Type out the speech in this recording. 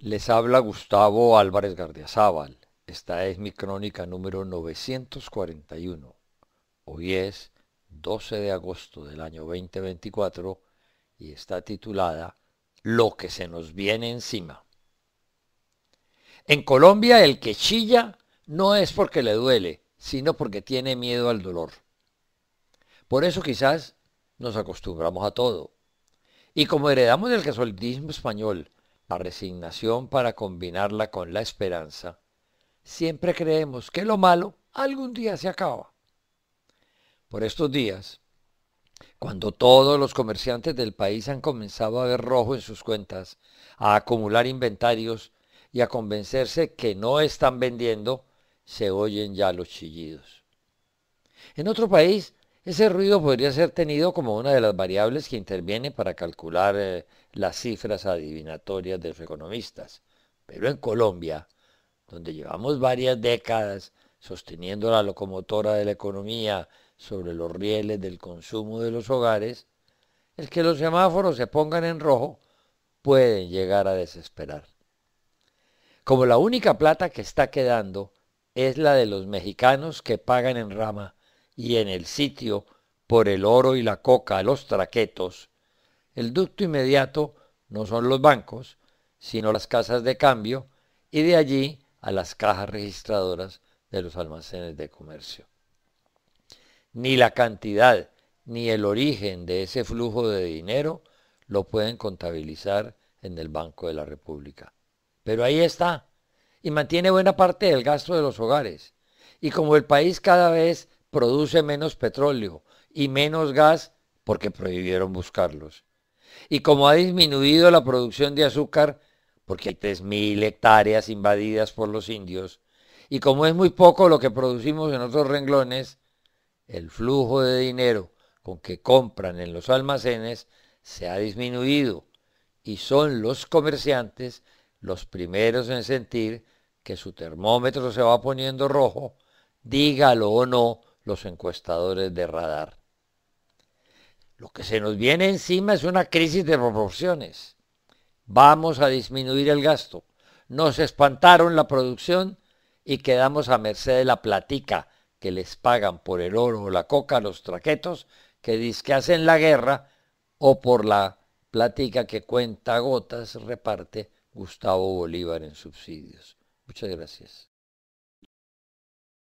Les habla Gustavo Álvarez Gardiazabal. Esta es mi crónica número 941. Hoy es 12 de agosto del año 2024 y está titulada Lo que se nos viene encima. En Colombia el que chilla no es porque le duele, sino porque tiene miedo al dolor. Por eso quizás nos acostumbramos a todo. Y como heredamos del casualismo español, la resignación para combinarla con la esperanza, siempre creemos que lo malo algún día se acaba. Por estos días, cuando todos los comerciantes del país han comenzado a ver rojo en sus cuentas, a acumular inventarios y a convencerse que no están vendiendo, se oyen ya los chillidos. En otro país ese ruido podría ser tenido como una de las variables que interviene para calcular eh, las cifras adivinatorias de los economistas. Pero en Colombia, donde llevamos varias décadas sosteniendo la locomotora de la economía sobre los rieles del consumo de los hogares, el que los semáforos se pongan en rojo pueden llegar a desesperar. Como la única plata que está quedando es la de los mexicanos que pagan en rama y en el sitio por el oro y la coca a los traquetos, el ducto inmediato no son los bancos, sino las casas de cambio y de allí a las cajas registradoras de los almacenes de comercio. Ni la cantidad ni el origen de ese flujo de dinero lo pueden contabilizar en el Banco de la República. Pero ahí está, y mantiene buena parte del gasto de los hogares. Y como el país cada vez produce menos petróleo y menos gas porque prohibieron buscarlos. Y como ha disminuido la producción de azúcar, porque hay 3.000 hectáreas invadidas por los indios, y como es muy poco lo que producimos en otros renglones, el flujo de dinero con que compran en los almacenes se ha disminuido y son los comerciantes los primeros en sentir que su termómetro se va poniendo rojo, dígalo o no, los encuestadores de radar. Lo que se nos viene encima es una crisis de proporciones. Vamos a disminuir el gasto. Nos espantaron la producción y quedamos a merced de la platica que les pagan por el oro o la coca los traquetos que dizque hacen la guerra o por la platica que cuenta gotas reparte Gustavo Bolívar en subsidios. Muchas gracias.